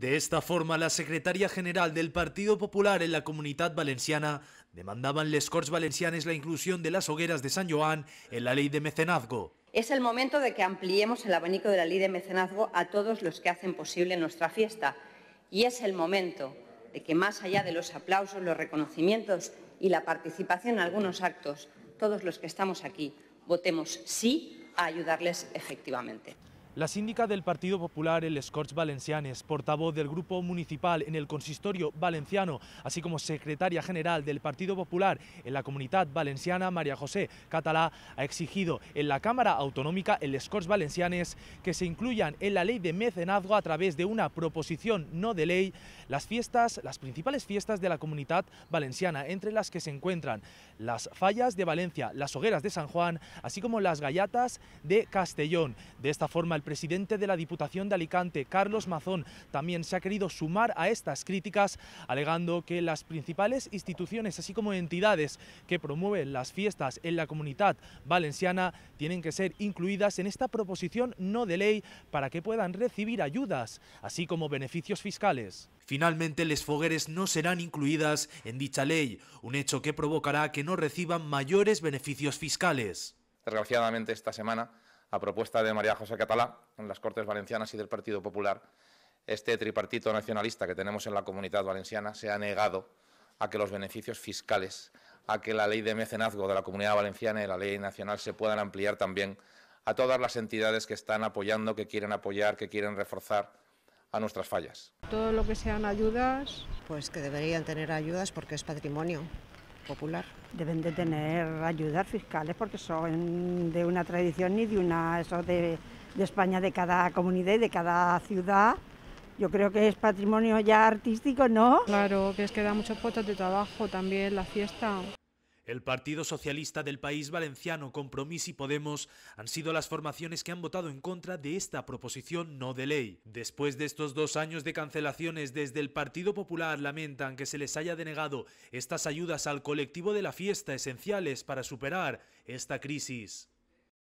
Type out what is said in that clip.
De esta forma, la secretaria general del Partido Popular en la Comunidad Valenciana demandaban les Corts Valencianes la inclusión de las hogueras de San Joan en la ley de mecenazgo. Es el momento de que ampliemos el abanico de la ley de mecenazgo a todos los que hacen posible nuestra fiesta. Y es el momento de que, más allá de los aplausos, los reconocimientos y la participación en algunos actos, todos los que estamos aquí votemos sí a ayudarles efectivamente. La síndica del Partido Popular, el Escorts Valencianes, portavoz del Grupo Municipal en el Consistorio Valenciano, así como secretaria general del Partido Popular en la Comunidad Valenciana, María José Catalá, ha exigido en la Cámara Autonómica, el Escorts Valencianes, que se incluyan en la ley de mecenazgo a través de una proposición no de ley las fiestas, las principales fiestas de la Comunidad Valenciana, entre las que se encuentran las fallas de Valencia, las hogueras de San Juan, así como las gallatas de Castellón. De esta forma, ...el presidente de la Diputación de Alicante, Carlos Mazón, también se ha querido sumar a estas críticas, alegando que las principales instituciones, así como entidades que promueven las fiestas en la comunidad valenciana, tienen que ser incluidas en esta proposición no de ley para que puedan recibir ayudas, así como beneficios fiscales. Finalmente, les fogueres no serán incluidas en dicha ley, un hecho que provocará que no reciban mayores beneficios fiscales. Desgraciadamente, esta semana a propuesta de María José Catalá, en las Cortes Valencianas y del Partido Popular, este tripartito nacionalista que tenemos en la comunidad valenciana se ha negado a que los beneficios fiscales, a que la ley de mecenazgo de la comunidad valenciana y la ley nacional se puedan ampliar también a todas las entidades que están apoyando, que quieren apoyar, que quieren reforzar a nuestras fallas. Todo lo que sean ayudas, pues que deberían tener ayudas porque es patrimonio popular. Deben de tener ayudas fiscales porque son de una tradición y de una, eso de, de España, de cada comunidad y de cada ciudad. Yo creo que es patrimonio ya artístico, ¿no? Claro, que es que da muchos fotos de trabajo también la fiesta. El Partido Socialista del País Valenciano, Compromís y Podemos han sido las formaciones que han votado en contra de esta proposición no de ley. Después de estos dos años de cancelaciones, desde el Partido Popular lamentan que se les haya denegado estas ayudas al colectivo de la fiesta esenciales para superar esta crisis.